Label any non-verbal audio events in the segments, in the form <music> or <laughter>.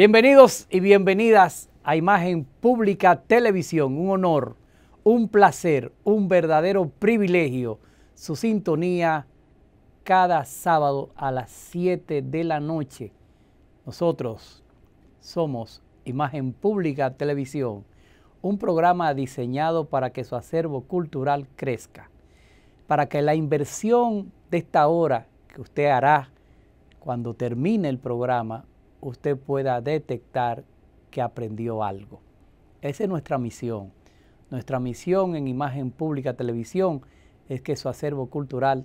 Bienvenidos y bienvenidas a Imagen Pública Televisión. Un honor, un placer, un verdadero privilegio. Su sintonía cada sábado a las 7 de la noche. Nosotros somos Imagen Pública Televisión, un programa diseñado para que su acervo cultural crezca, para que la inversión de esta hora que usted hará cuando termine el programa usted pueda detectar que aprendió algo. Esa es nuestra misión. Nuestra misión en Imagen Pública Televisión es que su acervo cultural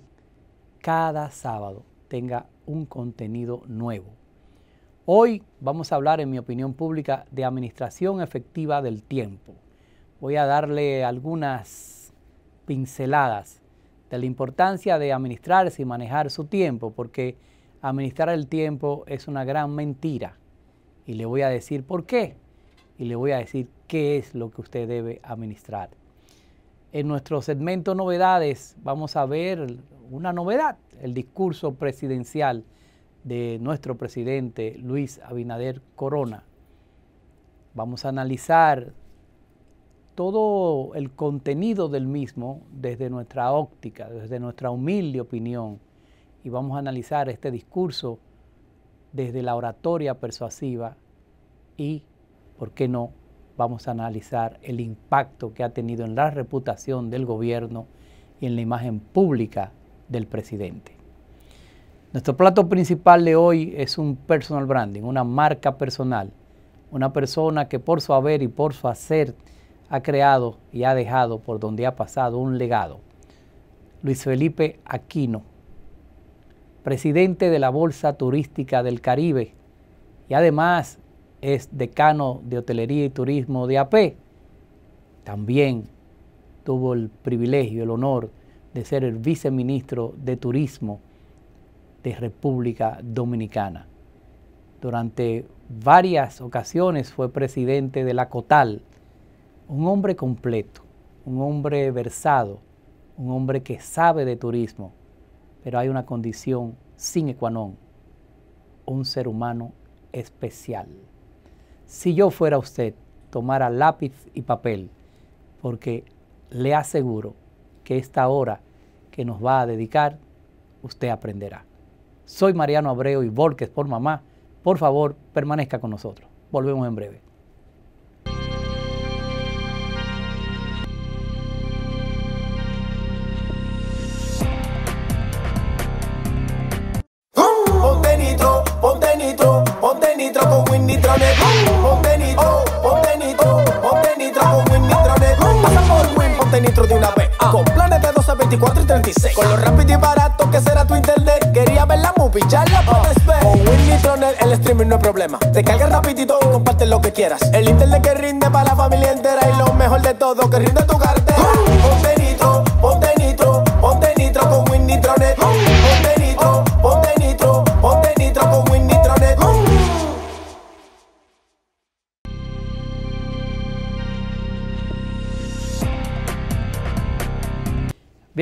cada sábado tenga un contenido nuevo. Hoy vamos a hablar, en mi opinión pública, de administración efectiva del tiempo. Voy a darle algunas pinceladas de la importancia de administrarse y manejar su tiempo, porque administrar el tiempo es una gran mentira. Y le voy a decir por qué. Y le voy a decir qué es lo que usted debe administrar. En nuestro segmento novedades vamos a ver una novedad, el discurso presidencial de nuestro presidente Luis Abinader Corona. Vamos a analizar todo el contenido del mismo desde nuestra óptica, desde nuestra humilde opinión y vamos a analizar este discurso desde la oratoria persuasiva y, ¿por qué no?, vamos a analizar el impacto que ha tenido en la reputación del gobierno y en la imagen pública del presidente. Nuestro plato principal de hoy es un personal branding, una marca personal, una persona que por su haber y por su hacer ha creado y ha dejado por donde ha pasado un legado. Luis Felipe Aquino, presidente de la Bolsa Turística del Caribe y además es decano de Hotelería y Turismo de AP. E. También tuvo el privilegio, el honor de ser el viceministro de Turismo de República Dominicana. Durante varias ocasiones fue presidente de la COTAL, un hombre completo, un hombre versado, un hombre que sabe de turismo, pero hay una condición sin ecuanón, un ser humano especial. Si yo fuera usted, tomara lápiz y papel, porque le aseguro que esta hora que nos va a dedicar, usted aprenderá. Soy Mariano Abreu y Volques por Mamá. Por favor, permanezca con nosotros. Volvemos en breve. picharla Con el streaming no hay problema. Te cagas rapidito y lo que quieras. El internet que rinde para la familia entera y lo mejor de todo que rinde tu carta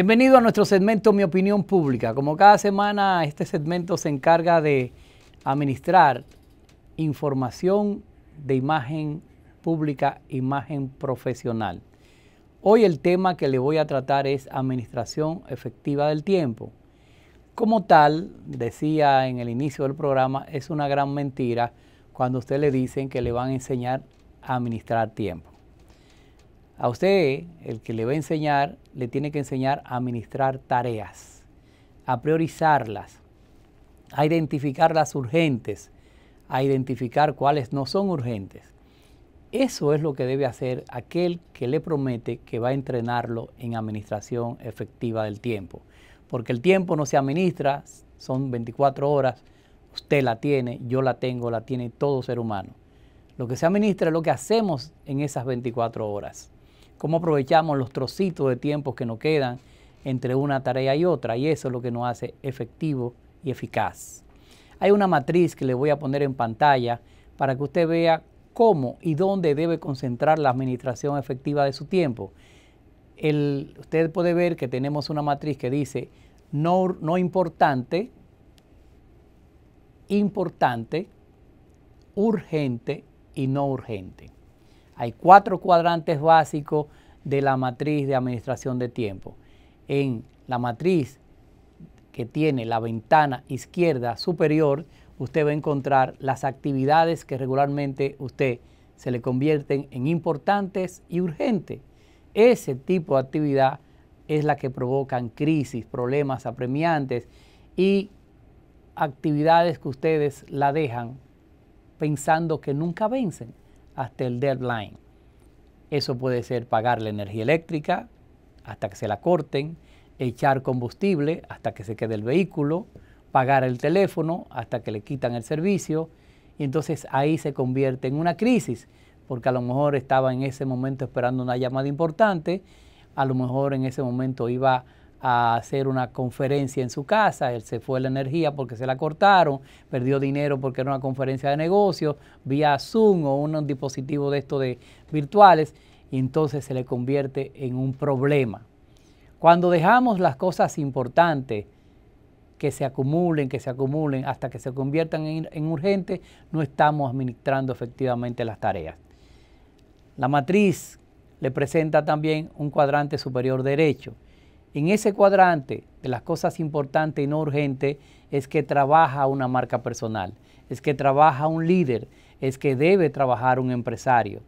Bienvenido a nuestro segmento Mi Opinión Pública. Como cada semana, este segmento se encarga de administrar información de imagen pública, imagen profesional. Hoy el tema que le voy a tratar es administración efectiva del tiempo. Como tal, decía en el inicio del programa, es una gran mentira cuando usted le dicen que le van a enseñar a administrar tiempo. A usted, el que le va a enseñar le tiene que enseñar a administrar tareas, a priorizarlas, a identificar las urgentes, a identificar cuáles no son urgentes. Eso es lo que debe hacer aquel que le promete que va a entrenarlo en administración efectiva del tiempo. Porque el tiempo no se administra, son 24 horas, usted la tiene, yo la tengo, la tiene todo ser humano. Lo que se administra es lo que hacemos en esas 24 horas cómo aprovechamos los trocitos de tiempo que nos quedan entre una tarea y otra, y eso es lo que nos hace efectivo y eficaz. Hay una matriz que le voy a poner en pantalla para que usted vea cómo y dónde debe concentrar la administración efectiva de su tiempo. usted puede ver que tenemos una matriz que dice no, no importante, importante, urgente y no urgente. Hay cuatro cuadrantes básicos de la matriz de administración de tiempo. En la matriz que tiene la ventana izquierda superior, usted va a encontrar las actividades que regularmente usted se le convierten en importantes y urgentes. Ese tipo de actividad es la que provocan crisis, problemas apremiantes y actividades que ustedes la dejan pensando que nunca vencen hasta el deadline. Eso puede ser pagar la energía eléctrica hasta que se la corten, echar combustible hasta que se quede el vehículo, pagar el teléfono hasta que le quitan el servicio. Y entonces ahí se convierte en una crisis, porque a lo mejor estaba en ese momento esperando una llamada importante, a lo mejor en ese momento iba a hacer una conferencia en su casa, él se fue la energía porque se la cortaron, perdió dinero porque era una conferencia de negocios, vía Zoom o un dispositivo de esto de virtuales, y entonces se le convierte en un problema. Cuando dejamos las cosas importantes que se acumulen, que se acumulen hasta que se conviertan en, en urgentes, no estamos administrando efectivamente las tareas. La matriz le presenta también un cuadrante superior derecho. En ese cuadrante de las cosas importantes y no urgentes es que trabaja una marca personal, es que trabaja un líder, es que debe trabajar un empresario.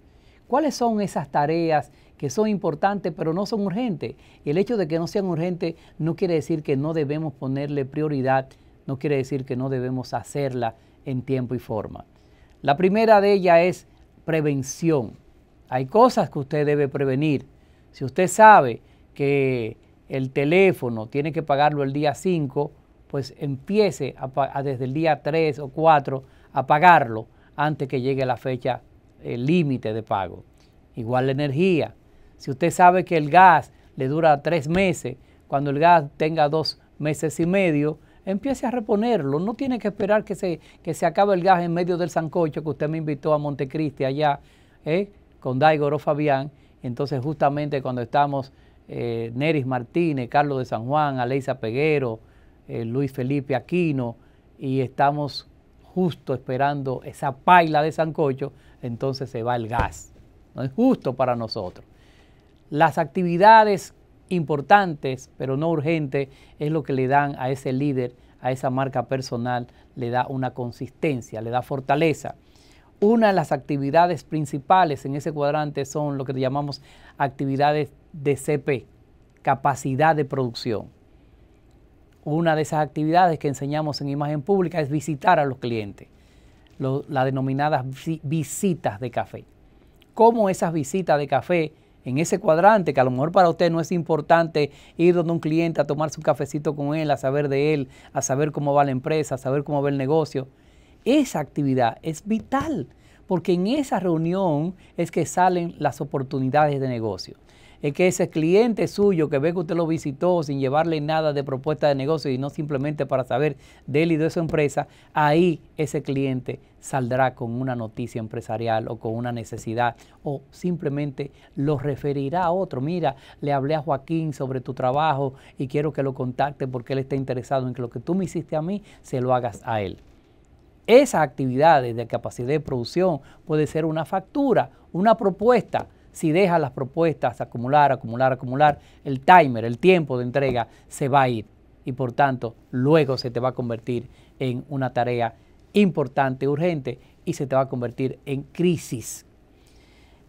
¿Cuáles son esas tareas que son importantes pero no son urgentes? Y el hecho de que no sean urgentes no quiere decir que no debemos ponerle prioridad, no quiere decir que no debemos hacerla en tiempo y forma. La primera de ellas es prevención. Hay cosas que usted debe prevenir. Si usted sabe que el teléfono tiene que pagarlo el día 5, pues empiece desde el día 3 o 4 a pagarlo antes que llegue la fecha el límite de pago. Igual la energía. Si usted sabe que el gas le dura tres meses, cuando el gas tenga dos meses y medio, empiece a reponerlo. No tiene que esperar que se, que se acabe el gas en medio del sancocho que usted me invitó a Montecristi allá, con ¿eh? con Daigoro Fabián. Entonces justamente cuando estamos eh, Neris Martínez, Carlos de San Juan, Aleisa Peguero, eh, Luis Felipe Aquino, y estamos justo esperando esa paila de sancocho, entonces se va el gas. No es justo para nosotros. Las actividades importantes, pero no urgentes, es lo que le dan a ese líder, a esa marca personal, le da una consistencia, le da fortaleza. Una de las actividades principales en ese cuadrante son lo que llamamos actividades de CP, capacidad de producción. Una de esas actividades que enseñamos en imagen pública es visitar a los clientes, las denominadas visitas de café. Cómo esas visitas de café en ese cuadrante, que a lo mejor para usted no es importante ir donde un cliente a tomarse un cafecito con él, a saber de él, a saber cómo va la empresa, a saber cómo va el negocio. Esa actividad es vital porque en esa reunión es que salen las oportunidades de negocio. Es que ese cliente suyo que ve que usted lo visitó sin llevarle nada de propuesta de negocio y no simplemente para saber de él y de su empresa, ahí ese cliente saldrá con una noticia empresarial o con una necesidad o simplemente lo referirá a otro. Mira, le hablé a Joaquín sobre tu trabajo y quiero que lo contacte porque él está interesado en que lo que tú me hiciste a mí se lo hagas a él. Esas actividades de capacidad de producción puede ser una factura, una propuesta. Si dejas las propuestas acumular, acumular, acumular, el timer, el tiempo de entrega se va a ir y por tanto luego se te va a convertir en una tarea importante, urgente y se te va a convertir en crisis.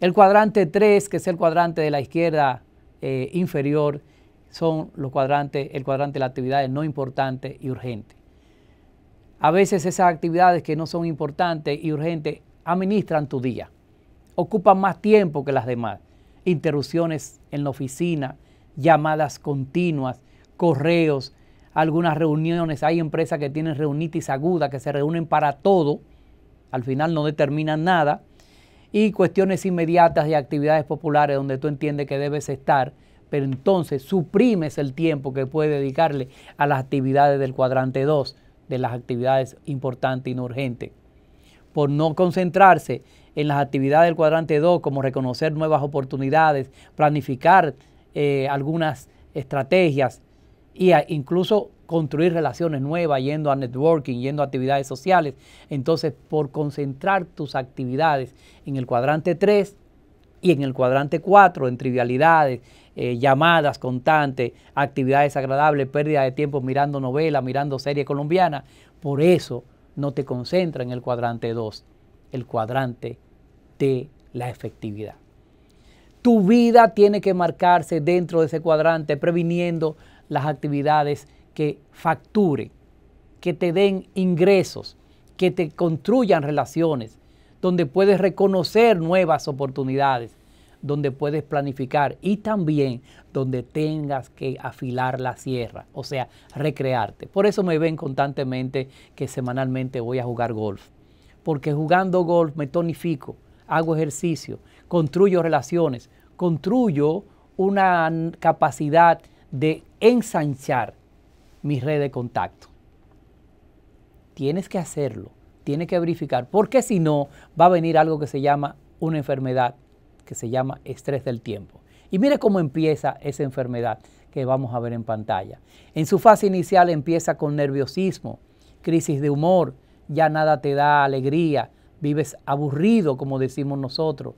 El cuadrante 3, que es el cuadrante de la izquierda eh, inferior, son los cuadrantes, el cuadrante de las actividades no importante y urgente. A veces esas actividades que no son importantes y urgentes administran tu día, ocupan más tiempo que las demás. Interrupciones en la oficina, llamadas continuas, correos, algunas reuniones. Hay empresas que tienen reunitis aguda, que se reúnen para todo, al final no determinan nada. Y cuestiones inmediatas y actividades populares donde tú entiendes que debes estar, pero entonces suprimes el tiempo que puedes dedicarle a las actividades del cuadrante 2 de las actividades importantes y no urgentes. Por no concentrarse en las actividades del cuadrante 2, como reconocer nuevas oportunidades, planificar eh, algunas estrategias e incluso construir relaciones nuevas, yendo a networking, yendo a actividades sociales. Entonces, por concentrar tus actividades en el cuadrante 3 y en el cuadrante 4, en trivialidades, eh, llamadas constantes, actividades agradables, pérdida de tiempo mirando novelas, mirando series colombianas. Por eso no te concentra en el cuadrante 2, el cuadrante de la efectividad. Tu vida tiene que marcarse dentro de ese cuadrante, previniendo las actividades que facturen, que te den ingresos, que te construyan relaciones, donde puedes reconocer nuevas oportunidades, donde puedes planificar y también donde tengas que afilar la sierra, o sea, recrearte. Por eso me ven constantemente que semanalmente voy a jugar golf, porque jugando golf me tonifico, hago ejercicio, construyo relaciones, construyo una capacidad de ensanchar mi red de contacto. Tienes que hacerlo, tienes que verificar, porque si no va a venir algo que se llama una enfermedad que se llama estrés del tiempo. Y mire cómo empieza esa enfermedad que vamos a ver en pantalla. En su fase inicial empieza con nerviosismo, crisis de humor, ya nada te da alegría, vives aburrido, como decimos nosotros,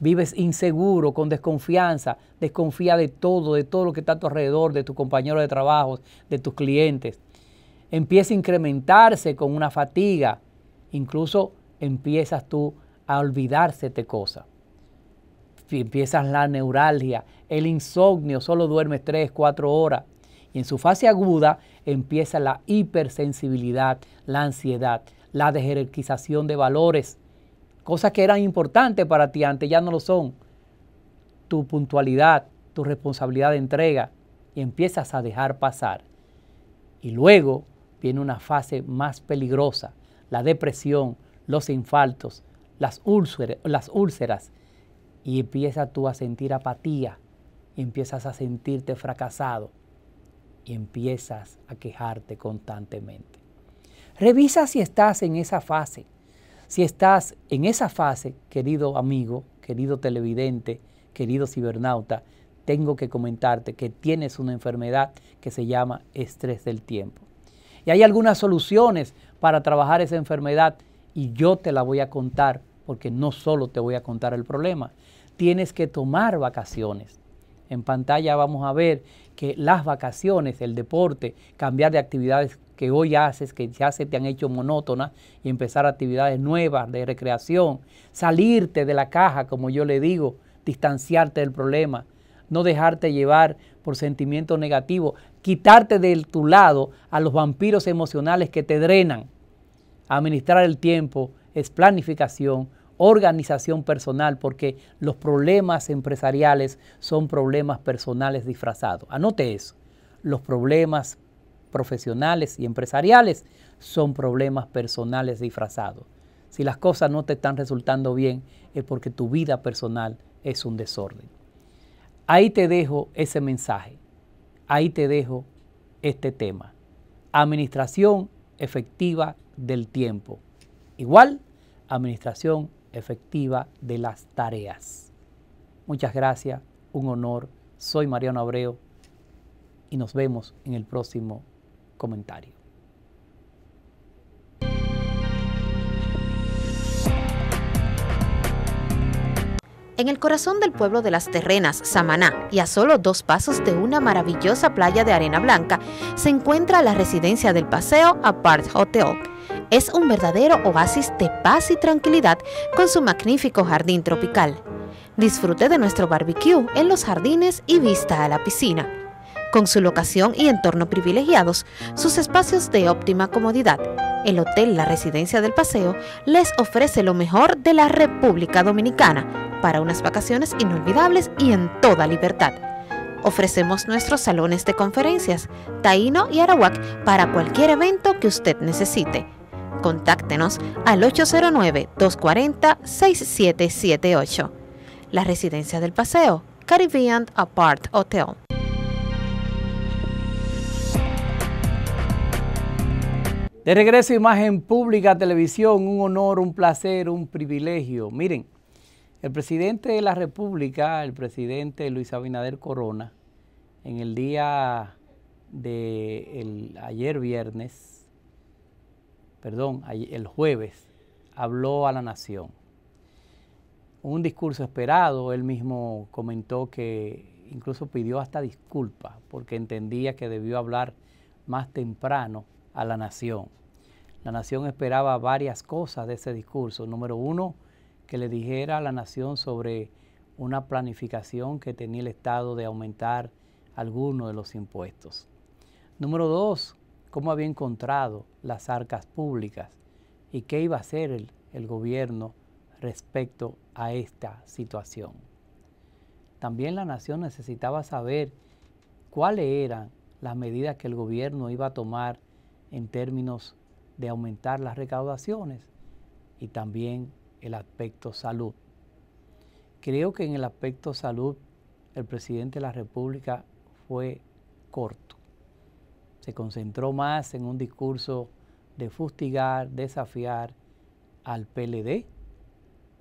vives inseguro, con desconfianza, desconfía de todo, de todo lo que está a tu alrededor, de tus compañeros de trabajo, de tus clientes. Empieza a incrementarse con una fatiga, incluso empiezas tú a olvidarse de cosas. Empiezas la neuralgia, el insomnio, solo duermes tres, cuatro horas. Y en su fase aguda empieza la hipersensibilidad, la ansiedad, la jerarquización de valores. Cosas que eran importantes para ti antes ya no lo son. Tu puntualidad, tu responsabilidad de entrega. Y empiezas a dejar pasar. Y luego viene una fase más peligrosa, la depresión, los infartos, las úlceras y empiezas tú a sentir apatía empiezas a sentirte fracasado y empiezas a quejarte constantemente. Revisa si estás en esa fase. Si estás en esa fase, querido amigo, querido televidente, querido cibernauta, tengo que comentarte que tienes una enfermedad que se llama estrés del tiempo. Y hay algunas soluciones para trabajar esa enfermedad y yo te la voy a contar porque no solo te voy a contar el problema, tienes que tomar vacaciones. En pantalla vamos a ver que las vacaciones, el deporte, cambiar de actividades que hoy haces, que ya se te han hecho monótonas, y empezar actividades nuevas de recreación, salirte de la caja, como yo le digo, distanciarte del problema, no dejarte llevar por sentimientos negativos, quitarte de tu lado a los vampiros emocionales que te drenan, administrar el tiempo es planificación, organización personal, porque los problemas empresariales son problemas personales disfrazados. Anote eso, los problemas profesionales y empresariales son problemas personales disfrazados. Si las cosas no te están resultando bien es porque tu vida personal es un desorden. Ahí te dejo ese mensaje, ahí te dejo este tema. Administración efectiva del tiempo. Igual administración efectiva de las tareas. Muchas gracias, un honor. Soy Mariano Abreu y nos vemos en el próximo comentario. En el corazón del pueblo de las Terrenas, Samaná, y a solo dos pasos de una maravillosa playa de arena blanca, se encuentra la residencia del paseo Apart Hotel es un verdadero oasis de paz y tranquilidad con su magnífico jardín tropical. Disfrute de nuestro barbecue en los jardines y vista a la piscina. Con su locación y entorno privilegiados, sus espacios de óptima comodidad, el Hotel La Residencia del Paseo les ofrece lo mejor de la República Dominicana para unas vacaciones inolvidables y en toda libertad. Ofrecemos nuestros salones de conferencias, Taíno y Arawak para cualquier evento que usted necesite Contáctenos al 809-240-6778. La Residencia del Paseo, Caribbean Apart Hotel. De regreso Imagen Pública Televisión, un honor, un placer, un privilegio. Miren, el presidente de la República, el presidente Luis Abinader Corona, en el día de ayer viernes, perdón, el jueves, habló a la nación. Un discurso esperado, él mismo comentó que incluso pidió hasta disculpas porque entendía que debió hablar más temprano a la nación. La nación esperaba varias cosas de ese discurso. Número uno, que le dijera a la nación sobre una planificación que tenía el Estado de aumentar algunos de los impuestos. Número dos, cómo había encontrado las arcas públicas y qué iba a hacer el, el gobierno respecto a esta situación. También la nación necesitaba saber cuáles eran las medidas que el gobierno iba a tomar en términos de aumentar las recaudaciones y también el aspecto salud. Creo que en el aspecto salud el presidente de la República fue corto se concentró más en un discurso de fustigar, desafiar al PLD,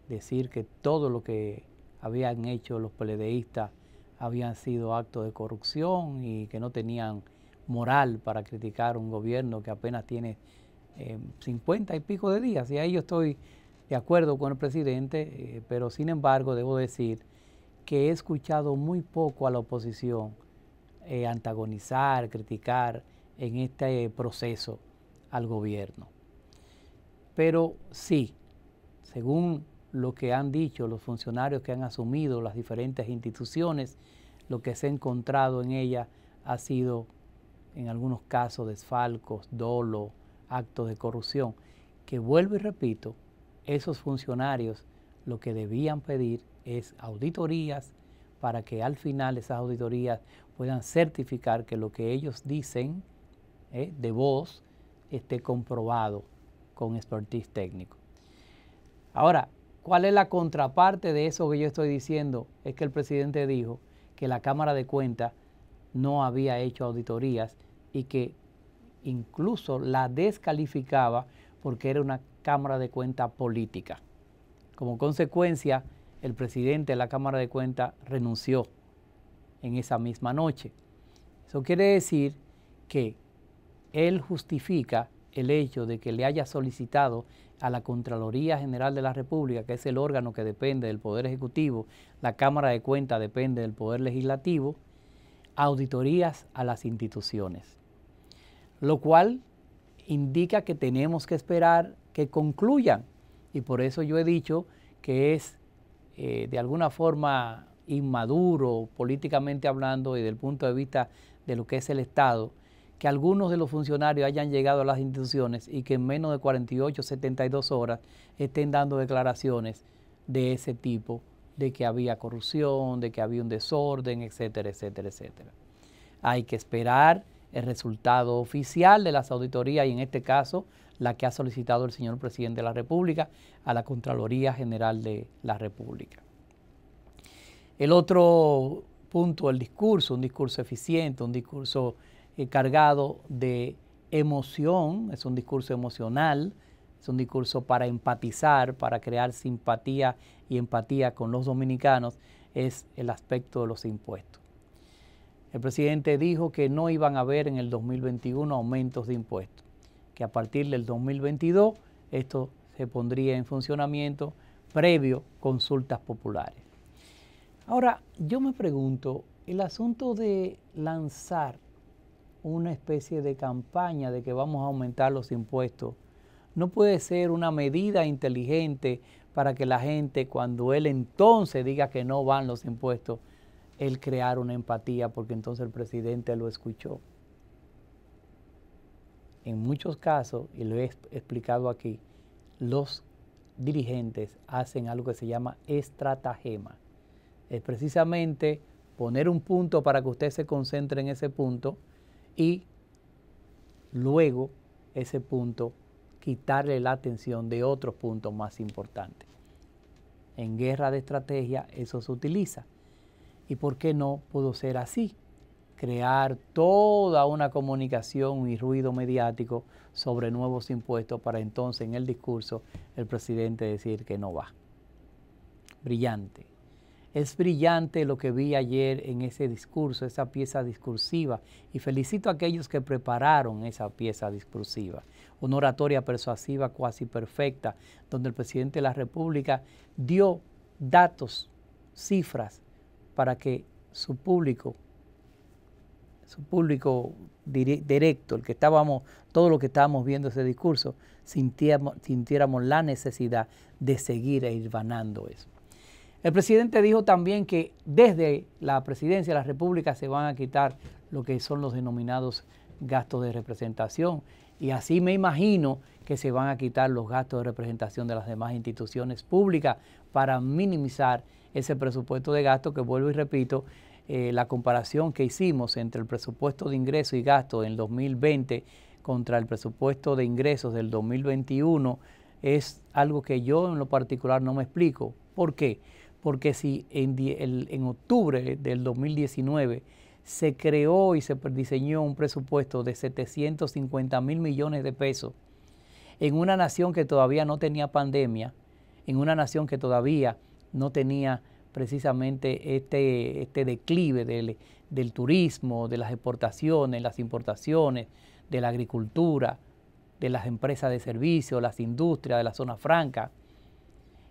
decir que todo lo que habían hecho los PLDistas habían sido actos de corrupción y que no tenían moral para criticar un gobierno que apenas tiene eh, cincuenta 50 y pico de días. Y ahí yo estoy de acuerdo con el presidente, eh, pero sin embargo debo decir que he escuchado muy poco a la oposición eh, antagonizar, criticar en este proceso al gobierno. Pero sí, según lo que han dicho los funcionarios que han asumido las diferentes instituciones, lo que se ha encontrado en ella ha sido en algunos casos desfalcos, dolo, actos de corrupción, que vuelvo y repito, esos funcionarios lo que debían pedir es auditorías para que al final esas auditorías puedan certificar que lo que ellos dicen eh, de voz esté comprobado con expertise técnico. Ahora, ¿cuál es la contraparte de eso que yo estoy diciendo? Es que el presidente dijo que la Cámara de Cuentas no había hecho auditorías y que incluso la descalificaba porque era una Cámara de Cuentas política. Como consecuencia, el presidente de la Cámara de Cuentas renunció en esa misma noche. Eso quiere decir que él justifica el hecho de que le haya solicitado a la Contraloría General de la República, que es el órgano que depende del Poder Ejecutivo, la Cámara de Cuentas depende del Poder Legislativo, auditorías a las instituciones. Lo cual indica que tenemos que esperar que concluyan. Y por eso yo he dicho que es eh, de alguna forma inmaduro políticamente hablando y del punto de vista de lo que es el Estado que algunos de los funcionarios hayan llegado a las instituciones y que en menos de 48, 72 horas estén dando declaraciones de ese tipo, de que había corrupción, de que había un desorden, etcétera, etcétera, etcétera. Hay que esperar el resultado oficial de las auditorías y en este caso la que ha solicitado el señor presidente de la República a la Contraloría General de la República. El otro punto, el discurso, un discurso eficiente, un discurso cargado de emoción, es un discurso emocional, es un discurso para empatizar, para crear simpatía y empatía con los dominicanos, es el aspecto de los impuestos. El presidente dijo que no iban a haber en el 2021 aumentos de impuestos, que a partir del 2022 esto se pondría en funcionamiento previo consultas populares. Ahora, yo me pregunto, el asunto de lanzar una especie de campaña de que vamos a aumentar los impuestos. No puede ser una medida inteligente para que la gente, cuando él entonces diga que no van los impuestos, él crear una empatía porque entonces el presidente lo escuchó. En muchos casos, y lo he explicado aquí, los dirigentes hacen algo que se llama estratagema. Es precisamente poner un punto para que usted se concentre en ese punto, y luego ese punto quitarle la atención de otros puntos más importantes. En guerra de estrategia eso se utiliza. ¿Y por qué no pudo ser así? Crear toda una comunicación y ruido mediático sobre nuevos impuestos para entonces en el discurso el presidente decir que no va. Brillante, es brillante lo que vi ayer en ese discurso, esa pieza discursiva, y felicito a aquellos que prepararon esa pieza discursiva. Una oratoria persuasiva cuasi perfecta, donde el presidente de la República dio datos, cifras, para que su público, su público directo, el que estábamos, todo lo que estábamos viendo ese discurso, sintiéramos, sintiéramos la necesidad de seguir ir vanando eso. El presidente dijo también que desde la presidencia de la República se van a quitar lo que son los denominados gastos de representación. Y así me imagino que se van a quitar los gastos de representación de las demás instituciones públicas para minimizar ese presupuesto de gasto que vuelvo y repito, eh, la comparación que hicimos entre el presupuesto de ingresos y gastos en 2020 contra el presupuesto de ingresos del 2021 es algo que yo en lo particular no me explico. ¿Por qué? porque si en, octubre del 2019 se creó y se diseñó un presupuesto de 750 mil millones de pesos en una nación que todavía no tenía pandemia, en una nación que todavía no tenía precisamente este, este declive del, del, turismo, de las exportaciones, las importaciones, de la agricultura, de las empresas de servicios, las industrias, de la zona franca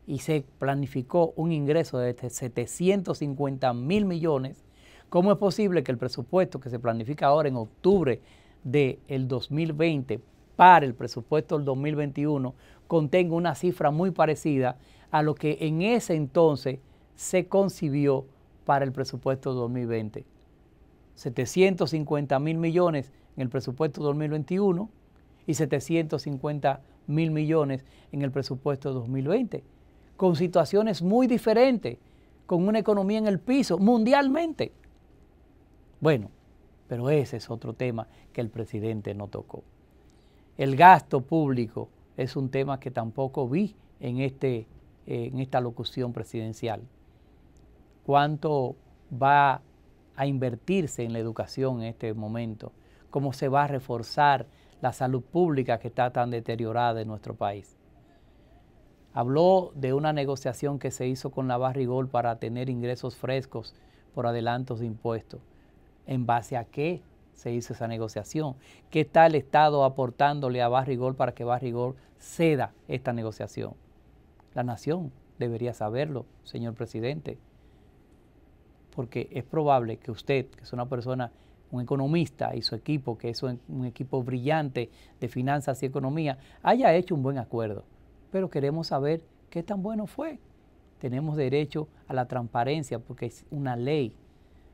y se planificó un ingreso de 750 este mil millones, ¿cómo es posible que el presupuesto que se planifica ahora en octubre del de 2020 para el presupuesto del 2021 contenga una cifra muy parecida a lo que en ese entonces se concibió para el presupuesto 2020? 750 mil millones en el presupuesto 2021 y 750 mil millones en el presupuesto 2020 con situaciones muy diferentes, con una economía en el piso, mundialmente. Bueno, pero ese es otro tema que el presidente no tocó. El gasto público es un tema que tampoco vi en, este, eh, en esta locución presidencial. ¿Cuánto va a invertirse en la educación en este momento? ¿Cómo se va a reforzar la salud pública que está tan deteriorada en nuestro país? Habló de una negociación que se hizo con la Barrigol para tener ingresos frescos por adelantos de impuestos. ¿En base a qué se hizo esa negociación? ¿Qué está el Estado aportándole a Barrigol para que Barrigol ceda esta negociación? La nación debería saberlo, señor presidente, porque es probable que usted, que es una persona, un economista y su equipo, que es un, equipo brillante de finanzas y economía, haya hecho un buen acuerdo pero queremos saber qué tan bueno fue. Tenemos derecho a la transparencia porque es una ley.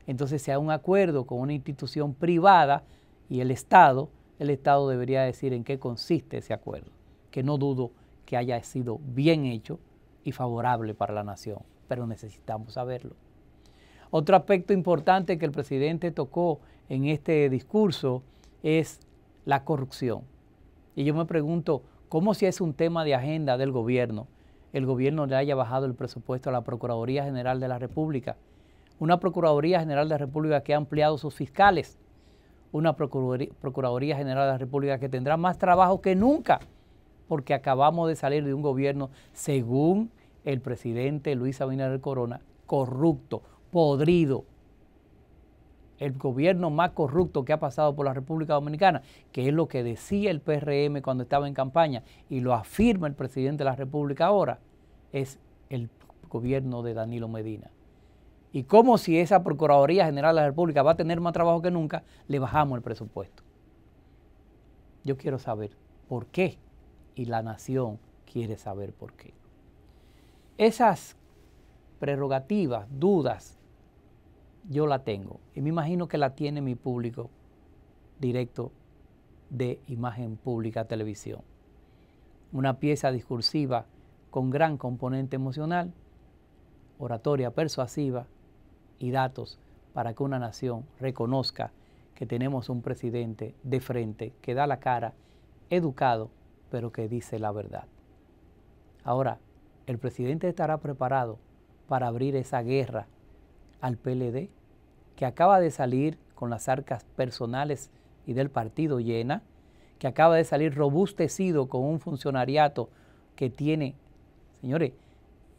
Entonces, si hay un acuerdo con una institución privada y el Estado, el Estado debería decir en qué consiste ese acuerdo, que no dudo que haya sido bien hecho y favorable para la nación, pero necesitamos saberlo. Otro aspecto importante que el presidente tocó en este discurso es la corrupción. Y yo me pregunto, ¿Cómo si es un tema de agenda del gobierno, el gobierno le haya bajado el presupuesto a la Procuraduría General de la República? Una Procuraduría General de la República que ha ampliado sus fiscales, una Procuraduría, General de la República que tendrá más trabajo que nunca, porque acabamos de salir de un gobierno, según el presidente Luis Abinader Corona, corrupto, podrido, el gobierno más corrupto que ha pasado por la República Dominicana, que es lo que decía el PRM cuando estaba en campaña y lo afirma el presidente de la República ahora, es el gobierno de Danilo Medina. Y como si esa Procuraduría General de la República va a tener más trabajo que nunca, le bajamos el presupuesto. Yo quiero saber por qué y la nación quiere saber por qué. Esas prerrogativas, dudas, yo la tengo. Y me imagino que la tiene mi público directo de imagen pública televisión. Una pieza discursiva con gran componente emocional, oratoria persuasiva y datos para que una nación reconozca que tenemos un presidente de frente que da la cara, educado, pero que dice la verdad. Ahora, el presidente estará preparado para abrir esa guerra al PLD, que acaba de salir con las arcas personales y del partido llena, que acaba de salir robustecido con un funcionariato que tiene, señores,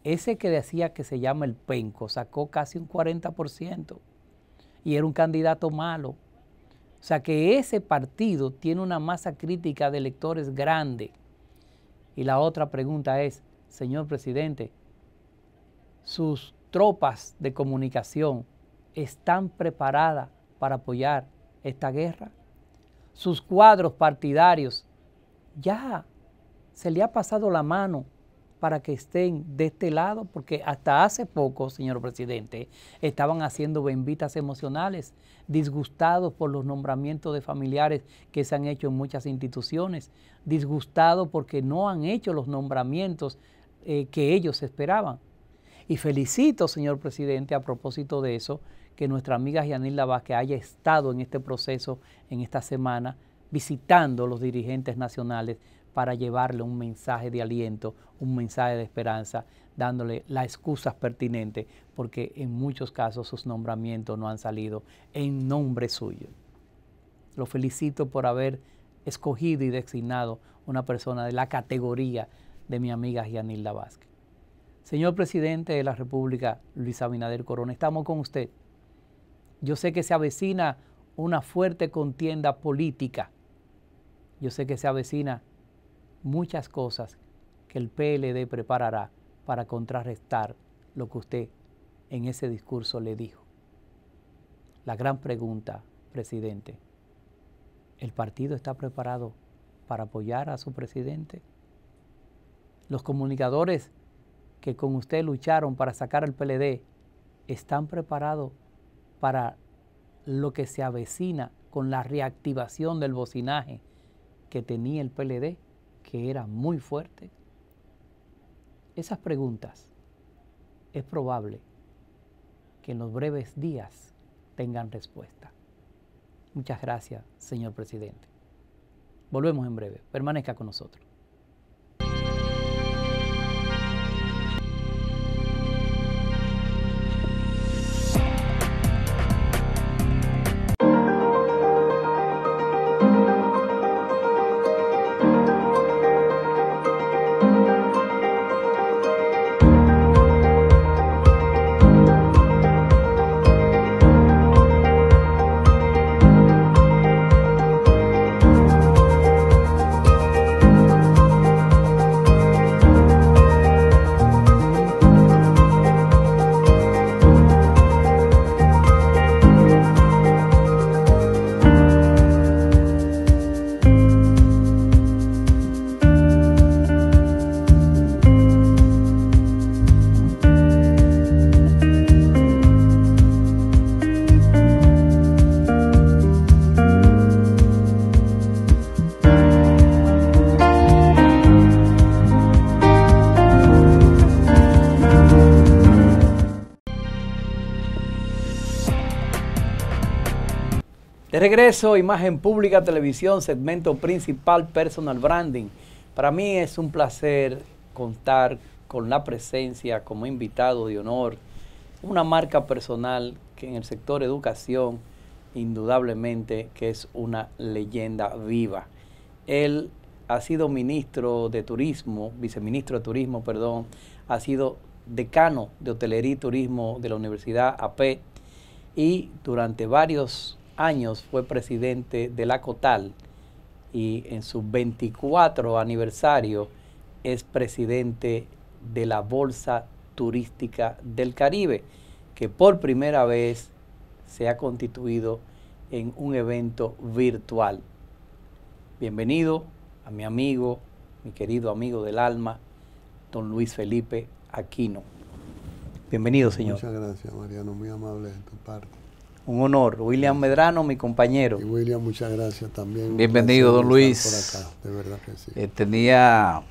ese que decía que se llama el Penco sacó casi un 40% y era un candidato malo. O sea que ese partido tiene una masa crítica de electores grande. Y la otra pregunta es, señor presidente, sus tropas de comunicación están preparadas para apoyar esta guerra? Sus cuadros partidarios ya se le ha pasado la mano para que estén de este lado, porque hasta hace poco, señor presidente, estaban haciendo benditas emocionales, disgustados por los nombramientos de familiares que se han hecho en muchas instituciones, disgustados porque no han hecho los nombramientos eh, que ellos esperaban. Y felicito, señor presidente, a propósito de eso, que nuestra amiga Yanilda Vázquez haya estado en este proceso, en esta semana, visitando los dirigentes nacionales para llevarle un mensaje de aliento, un mensaje de esperanza, dándole las excusas pertinentes, porque en muchos casos sus nombramientos no han salido en nombre suyo. Lo felicito por haber escogido y designado una persona de la categoría de mi amiga Gianilda Vázquez. Señor presidente de la República, Luis Abinader Corona, estamos con usted. Yo sé que se avecina una fuerte contienda política. Yo sé que se avecina muchas cosas que el PLD preparará para contrarrestar lo que usted en ese discurso le dijo. La gran pregunta, presidente, ¿el partido está preparado para apoyar a su presidente? Los comunicadores que con usted lucharon para sacar al PLD están preparados para lo que se avecina con la reactivación del bocinaje que tenía el PLD, que era muy fuerte? Esas preguntas es probable que en los breves días tengan respuesta. Muchas gracias, señor presidente. Volvemos en breve. Permanezca con nosotros. regreso, Imagen Pública Televisión, segmento principal Personal Branding. Para mí es un placer contar con la presencia como invitado de honor, una marca personal que en el sector educación indudablemente que es una leyenda viva. Él ha sido ministro de turismo, viceministro de turismo, perdón, ha sido decano de hotelería y turismo de la Universidad AP e y durante varios años fue presidente de la COTAL y en su 24 aniversario es presidente de la Bolsa Turística del Caribe, que por primera vez se ha constituido en un evento virtual. Bienvenido a mi amigo, mi querido amigo del alma, don Luis Felipe Aquino. Bienvenido, señor. Muchas gracias, Mariano, muy amable de tu parte. Un honor. William Medrano, mi compañero. William, muchas gracias también. Bienvenido, don Luis. Eh, tenía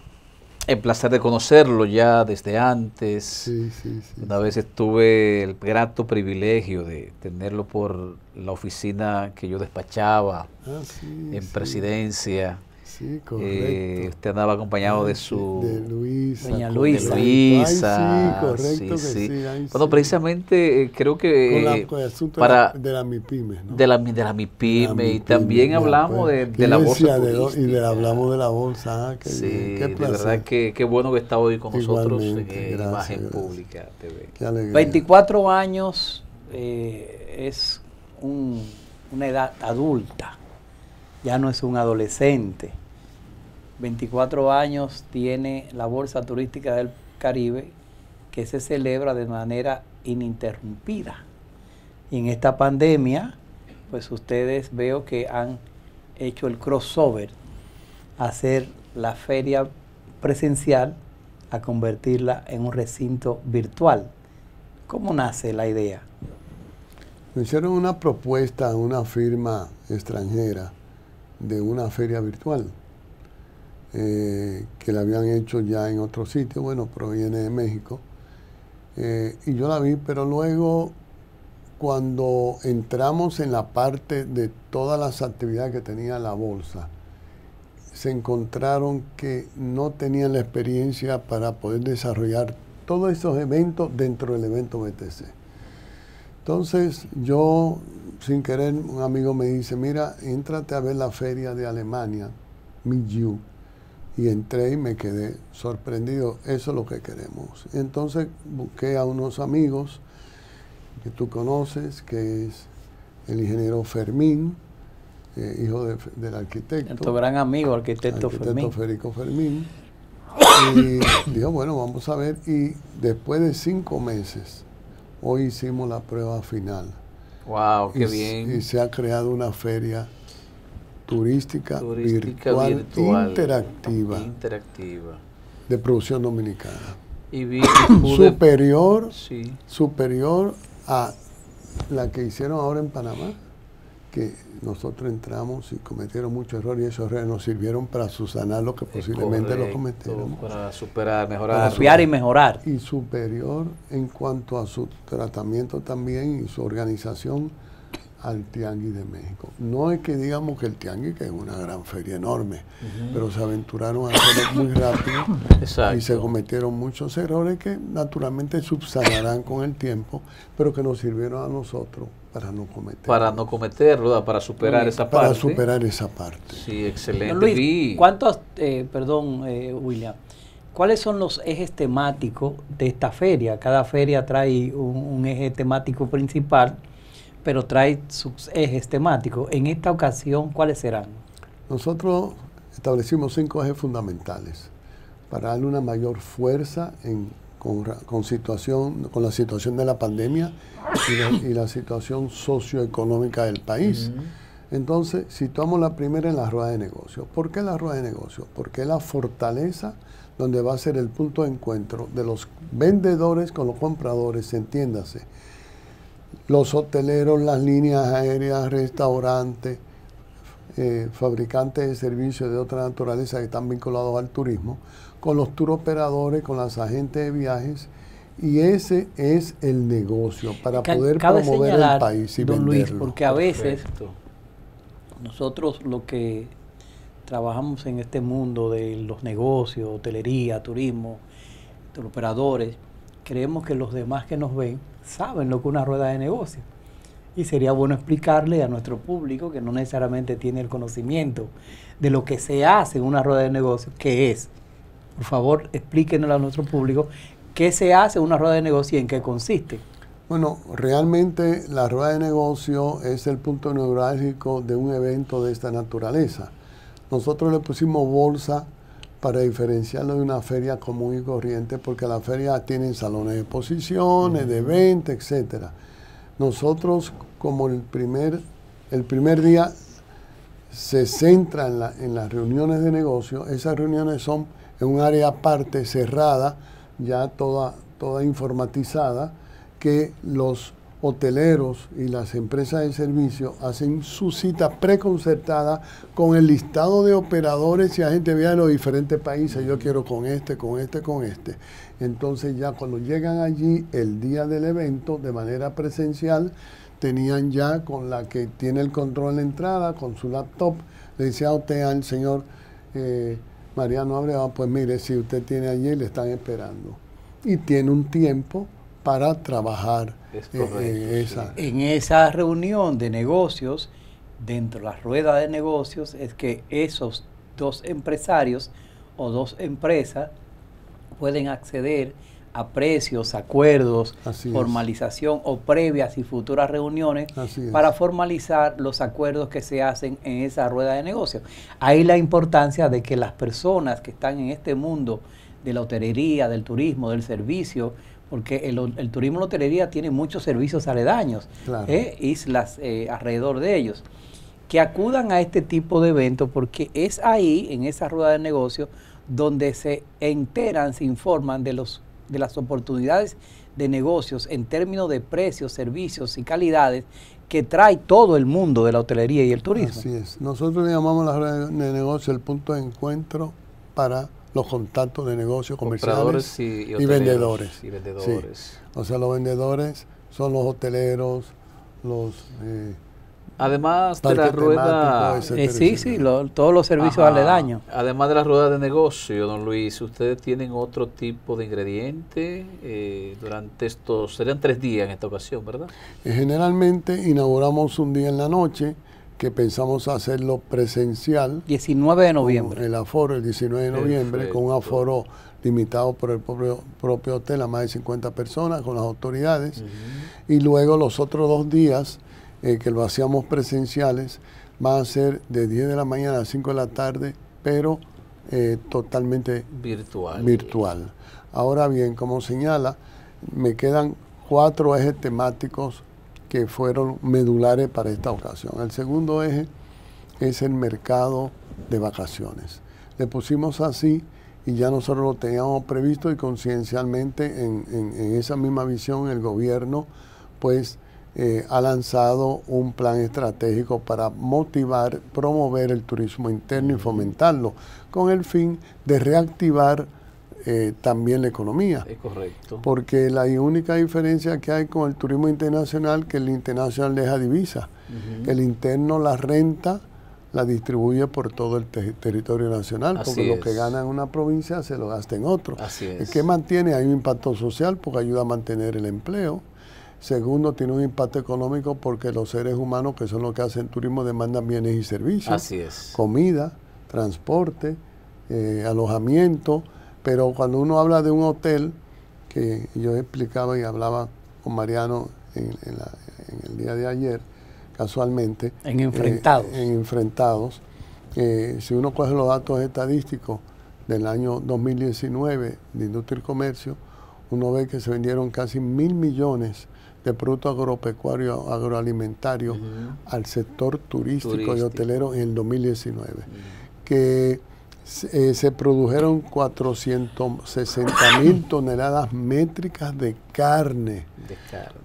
el placer de conocerlo ya desde antes. Sí, sí, sí. Una vez tuve el grato privilegio de tenerlo por la oficina que yo despachaba ah, en presidencia. Sí, eh, usted andaba acompañado ah, de su... De Luisa. Doña sí, correcto bueno, precisamente eh, creo que... Eh, para, de la MIPIME De la, de y también hablamos de, la bolsa Y le hablamos de la bolsa. Ah, que, sí, verdad que qué bueno que está hoy con nosotros en la Imagen Pública TV. 24 años es una edad adulta. Ya no es un adolescente 24 años tiene la Bolsa Turística del Caribe, que se celebra de manera ininterrumpida. Y en esta pandemia, pues ustedes veo que han hecho el crossover, hacer la feria presencial a convertirla en un recinto virtual. ¿Cómo nace la idea? Me hicieron una propuesta a una firma extranjera de una feria virtual eh, que la habían hecho ya en otro sitio, bueno, proviene de México. Eh, y yo la vi, pero luego cuando entramos en la parte de todas las actividades que tenía la bolsa, se encontraron que no tenían la experiencia para poder desarrollar todos esos eventos dentro del evento BTC. Entonces yo, sin querer, un amigo me dice, mira, entrate a ver la feria de Alemania, Miyu, y entré y me quedé sorprendido. Eso es lo que queremos. Entonces busqué a unos amigos que tú conoces, que es el ingeniero Fermín, eh, hijo del arquitecto. Tu gran amigo, arquitecto, arquitecto Fermín. Federico Fermín. Y <coughs> dijo, bueno, vamos a ver. Y después de cinco meses, hoy hicimos la prueba final. ¡Wow! ¡Qué bien! Y se ha creado una feria turística, virtual, interactiva, de producción dominicana. Y <coughs> superior, superior a la que hicieron ahora en Panamá, que nosotros entramos y cometieron muchos errores y esos errores nos sirvieron para susanar lo que posiblemente lo cometieron. Para superar, mejorar. Confiar y mejorar. Y superior en cuanto a su tratamiento también y su organización al Tianguis de México. No es que digamos que el Tianguis, que es una gran feria enorme, pero se aventuraron a hacerlo muy <coughs> rápido y se cometieron muchos errores que naturalmente subsanarán con el tiempo, pero que nos sirvieron a nosotros para no cometer... Para no cometerlo, para superar esa parte. Para superar esa parte. Sí, excelente. ¿cuántos, eh, perdón, eh, William, cuáles son los ejes temáticos de esta feria? Cada feria trae un eje temático principal pero trae sus ejes temáticos. En esta ocasión, ¿cuáles serán? Nosotros establecimos cinco ejes fundamentales para darle una mayor fuerza con, situación, con la situación de la pandemia y la, situación socioeconómica del país. Entonces, situamos la primera en la rueda de negocios. ¿Por qué la rueda de negocios? Porque es la fortaleza donde va a ser el punto de encuentro de los vendedores con los compradores, entiéndase los hoteleros, las líneas aéreas, restaurantes, eh, fabricantes de servicios de otra naturaleza que están vinculados al turismo, con los tour operadores, con las agentes de viajes. Y ese es el negocio para poder promover el país y don Luis, porque a veces nosotros lo que trabajamos en este mundo de los negocios, hotelería, turismo, operadores, creemos que los demás que nos ven saben lo que es una rueda de negocio. Y sería bueno explicarle a nuestro público que no necesariamente tiene el conocimiento de lo que se hace en una rueda de negocio, qué es. Por favor, explíquenos a nuestro público qué se hace en una rueda de negocio y en qué consiste. Bueno, realmente la rueda de negocio es el punto neurálgico de un evento de esta naturaleza. Nosotros le pusimos bolsa para diferenciarlo de una feria común y corriente, porque la feria tiene salones de exposiciones, de venta, etc. Nosotros, como el primer, el primer día se centra en, las reuniones de negocio, esas reuniones son en un área aparte, cerrada, ya toda, toda informatizada, que los hoteleros y las empresas de servicio hacen su cita preconcertada con el listado de operadores y agentes viales de los diferentes países. Yo quiero con este, con este, con este. Entonces ya cuando llegan allí el día del evento de manera presencial, tenían ya con la que tiene el control de entrada, con su laptop, le decía a usted al señor eh, Mariano Abreva, pues mire, si usted tiene allí, le están esperando. Y tiene un tiempo para trabajar eh, eh, en, esa. reunión de negocios, dentro de la rueda de negocios, es que esos dos empresarios o dos empresas pueden acceder a precios, acuerdos, formalización o previas y futuras reuniones para formalizar los acuerdos que se hacen en esa rueda de negocios. Ahí la importancia de que las personas que están en este mundo de la hotelería, del turismo, del servicio, porque el, el turismo la hotelería tiene muchos servicios aledaños, eh, islas eh, alrededor de ellos, que acudan a este tipo de eventos porque es ahí, en esa rueda de negocio, donde se enteran, se informan de, los, de las oportunidades de negocios en términos de precios, servicios y calidades que trae todo el mundo de la hotelería y el turismo. Así es. Nosotros le llamamos la rueda de negocio el punto de encuentro para los contactos de negocios comerciales y, vendedores. Y O sea, los vendedores son los hoteleros, los... Eh, Además de la rueda... Eh, sí, sí, todos los servicios aledaños. Además de la rueda de negocio, don Luis, ¿ustedes tienen otro tipo de ingrediente eh, durante estos... Serían tres días en esta ocasión, ¿verdad? Generalmente inauguramos un día en la noche, que pensamos hacerlo presencial. 19 de noviembre. El aforo, el 19 de noviembre, con un aforo limitado por el propio, propio hotel a más de 50 personas, con las autoridades. Y luego los otros dos días, eh, que lo hacíamos presenciales, van a ser de 10 de la mañana a 5 de la tarde, pero eh, totalmente virtual. virtual. Ahora bien, como señala, me quedan cuatro ejes temáticos que fueron medulares para esta ocasión. El segundo eje es el mercado de vacaciones. Le pusimos así y ya nosotros lo teníamos previsto y conciencialmente en, esa misma visión el gobierno pues eh, ha lanzado un plan estratégico para motivar, promover el turismo interno y fomentarlo con el fin de reactivar eh, también la economía. Es correcto. Porque la única diferencia que hay con el turismo internacional que el internacional deja divisa. El interno la renta la distribuye por todo el territorio nacional, porque lo que gana en una provincia se lo gasta en otro. Así es. mantiene? Hay un impacto social porque ayuda a mantener el empleo. Segundo, tiene un impacto económico porque los seres humanos, que son los que hacen turismo, demandan bienes y servicios. Así es. Comida, transporte, eh, alojamiento, pero cuando uno habla de un hotel, que yo explicaba y hablaba con Mariano en, el día de ayer, casualmente. En eh, enfrentados. en enfrentados. Eh, si uno coge los datos estadísticos del año 2019 de industria y comercio, uno ve que se vendieron casi mil millones de productos agropecuarios, agroalimentarios al sector turístico, y hotelero en el 2019. Que eh, se produjeron 460 mil <coughs> toneladas métricas de carne, de carne.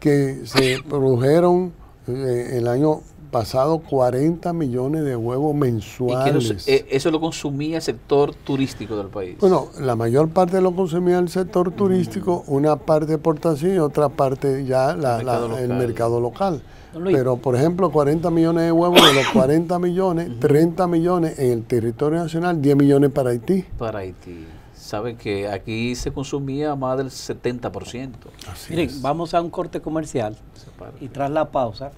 que se produjeron eh, el año pasado 40 millones de huevos mensuales. Eh, ¿Eso lo consumía el sector turístico del país? Bueno, la mayor parte lo consumía el sector mm. turístico, una parte de exportación y otra parte ya el mercado local. Pero, por ejemplo, 40 millones de huevos, de los 40 <coughs> millones, 30 millones en el territorio nacional, 10 millones para Haití. Para Haití. Sabe que aquí se consumía más del 70%. Así Miren, vamos a un corte comercial y tras la pausa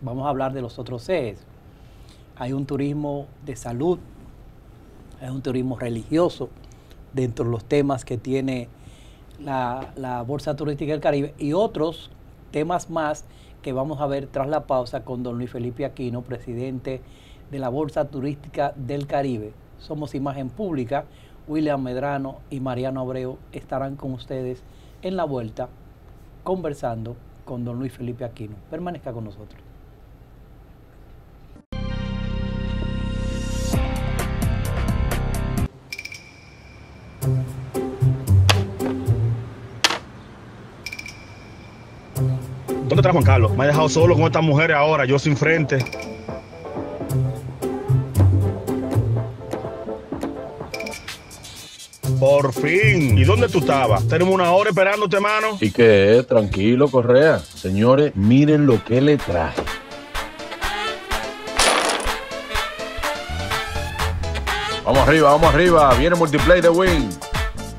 vamos a hablar de los otros sedes. Hay un turismo de salud, hay un turismo religioso dentro de los temas que tiene la, la Bolsa Turística del Caribe y otros temas más que vamos a ver tras la pausa con don Luis Felipe Aquino, presidente de la Bolsa Turística del Caribe. Somos Imagen Pública. William Medrano y Mariano Abreu estarán con ustedes en la vuelta conversando con don Luis Felipe Aquino. Permanezca con nosotros. ¿Dónde Juan Carlos? Me ha dejado solo con estas mujeres ahora, yo sin frente. Por fin. ¿Y dónde tú estabas? Tenemos una hora esperándote, mano. ¿Y qué eh, Tranquilo, Correa. Señores, miren lo que le traje. Vamos arriba, vamos arriba. Viene Multiplay de Win.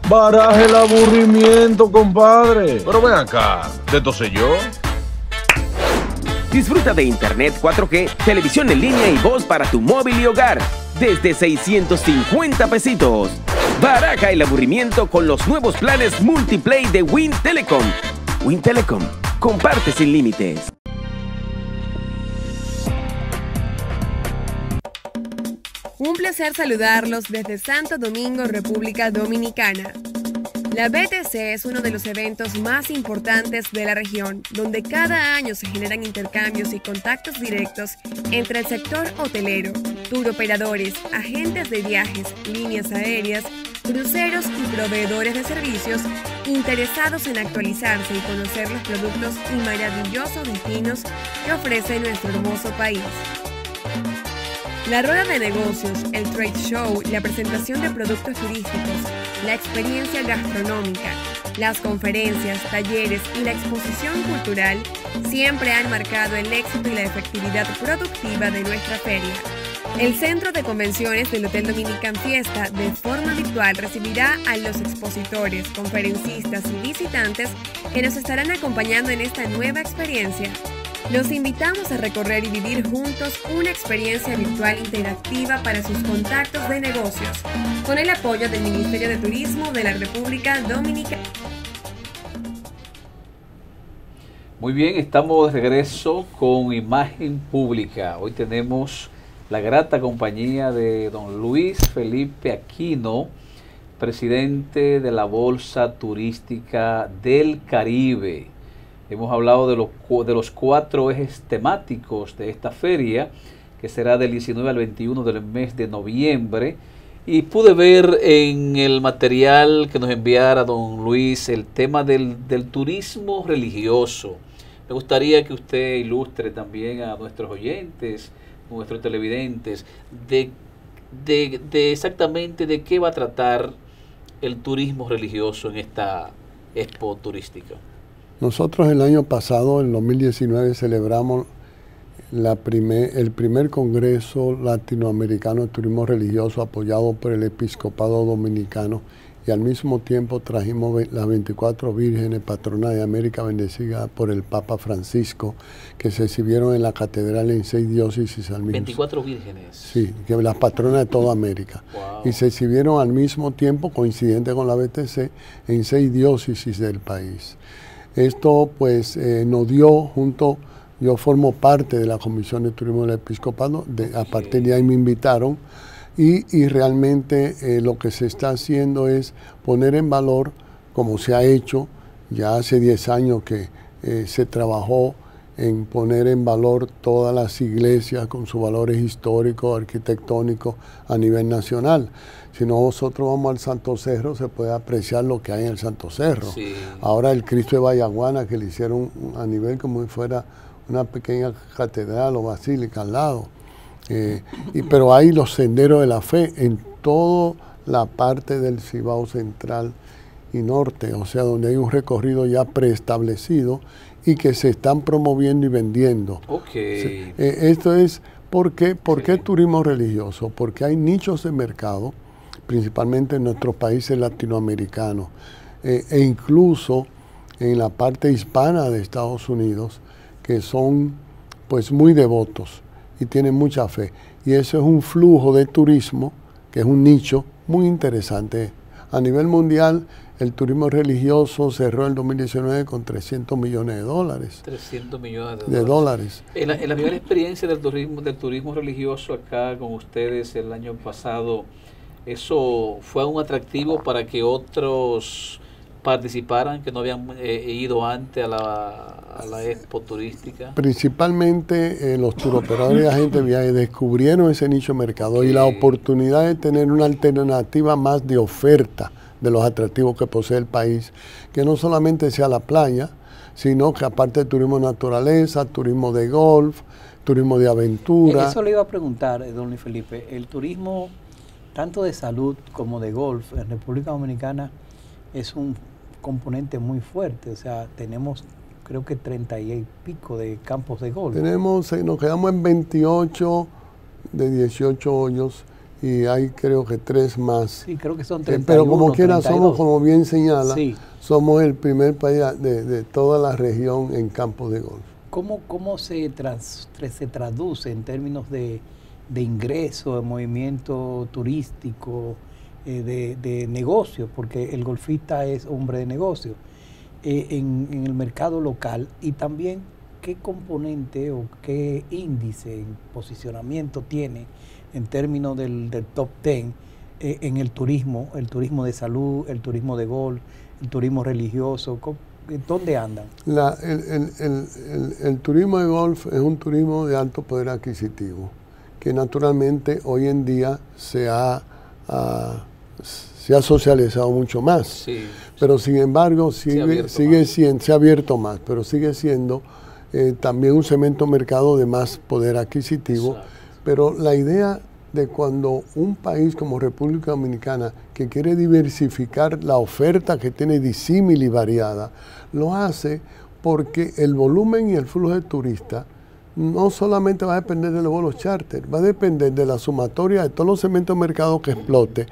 Baraje el aburrimiento, compadre. Pero ven acá, de todo sé yo. Disfruta de Internet 4G, televisión en línea y voz para tu móvil y hogar desde 650 pesitos. Baraja el aburrimiento con los nuevos planes Multiplay de WinTelecom. Telecom. Win Telecom, comparte sin límites. Un placer saludarlos desde Santo Domingo, República Dominicana. La BTC es uno de los eventos más importantes de la región, donde cada año se generan intercambios y contactos directos entre el sector hotelero, tour operadores, agentes de viajes, líneas aéreas, cruceros y proveedores de servicios interesados en actualizarse y conocer los productos y maravillosos destinos que ofrece nuestro hermoso país. La rueda de negocios, el trade show, la presentación de productos turísticos, la experiencia gastronómica, las conferencias, talleres y la exposición cultural siempre han marcado el éxito y la efectividad productiva de nuestra feria. El Centro de Convenciones del Hotel Dominican Fiesta de forma virtual recibirá a los expositores, conferencistas y visitantes que nos estarán acompañando en esta nueva experiencia. Los invitamos a recorrer y vivir juntos una experiencia virtual interactiva para sus contactos de negocios, con el apoyo del Ministerio de Turismo de la República Dominicana. Muy bien, estamos de regreso con Imagen Pública. Hoy tenemos la grata compañía de don Luis Felipe Aquino, presidente de la Bolsa Turística del Caribe. Hemos hablado de los, de los cuatro ejes temáticos de esta feria, que será del 19 al 21 del mes de noviembre. Y pude ver en el material que nos enviara don Luis el tema del, turismo religioso. Me gustaría que usted ilustre también a nuestros oyentes, nuestros televidentes, de, exactamente de qué va a tratar el turismo religioso en esta expo turística. Nosotros el año pasado, en 2019, celebramos el primer Congreso Latinoamericano de Turismo Religioso apoyado por el Episcopado Dominicano y al mismo tiempo trajimos las 24 vírgenes patronas de América bendecida por el Papa Francisco, que se exhibieron en la catedral en seis diócesis al mismo 24 vírgenes. Sí, que las patronas de toda América. Y se exhibieron al mismo tiempo, coincidente con la BTC, en seis diócesis del país. Esto pues eh, nos dio junto, yo formo parte de la Comisión de Turismo del Episcopado, de, a partir de ahí me invitaron y, realmente eh, lo que se está haciendo es poner en valor, como se ha hecho, ya hace 10 años que eh, se trabajó en poner en valor todas las iglesias con sus valores históricos, arquitectónicos a nivel nacional. Si nosotros vamos al Santo Cerro, se puede apreciar lo que hay en el Santo Cerro. Ahora el Cristo de Vallaguana, que le hicieron a nivel como si fuera una pequeña catedral o basílica al lado. Eh, y, pero hay los senderos de la fe en toda la parte del Cibao Central y Norte, o sea, donde hay un recorrido ya preestablecido y que se están promoviendo y vendiendo. Eh, esto es, ¿por qué, turismo religioso? Porque hay nichos de mercado principalmente en nuestros países latinoamericanos eh, e incluso en la parte hispana de Estados Unidos, que son pues muy devotos y tienen mucha fe. Y eso es un flujo de turismo, que es un nicho muy interesante. A nivel mundial, el turismo religioso cerró en 2019 con 300 millones de dólares. 300 millones de, dólares. En la, en la primera experiencia del turismo, del turismo religioso acá con ustedes el año pasado, eso fue un atractivo para que otros participaran que no habían eh, ido antes a la, expo turística? Principalmente eh, los turoperadores y agentes de viaje descubrieron ese nicho de mercado y la oportunidad de tener una alternativa más de oferta de los atractivos que posee el país, que no solamente sea la playa, sino que aparte de turismo de naturaleza, turismo de golf, turismo de eh, aventura. Eso le iba a preguntar, don Felipe, el turismo tanto de salud como de golf, en República Dominicana es un componente muy fuerte. O sea, tenemos creo que treinta y pico de campos de golf. Tenemos, eh, nos quedamos en 28 de 18 hoyos y hay creo que tres más. Sí, creo que son 31, eh, Pero como quiera, somos, como bien señala, somos el primer país de, toda la región en campos de golf. ¿Cómo, cómo se, se traduce en términos de de ingreso, de movimiento turístico, eh, de, negocio, porque el golfista es hombre de negocio, eh, en, el mercado local y también qué componente o qué índice en posicionamiento tiene en términos del, top 10 eh, en el turismo, el turismo de salud, el turismo de golf, el turismo religioso, ¿dónde andan? el, el, el turismo de golf es un turismo de alto poder adquisitivo que naturalmente hoy en día se ha, ah, se ha socializado mucho más. pero sin embargo sigue, sigue siendo, se ha abierto más, pero sigue siendo eh, también un cemento mercado de más poder adquisitivo. Pero la idea de cuando un país como República Dominicana, que quiere diversificar la oferta que tiene disímil y variada, lo hace porque el volumen y el flujo de turistas no solamente va a depender de los vuelos charter, va a depender de la sumatoria de todos los segmentos de mercado que explote,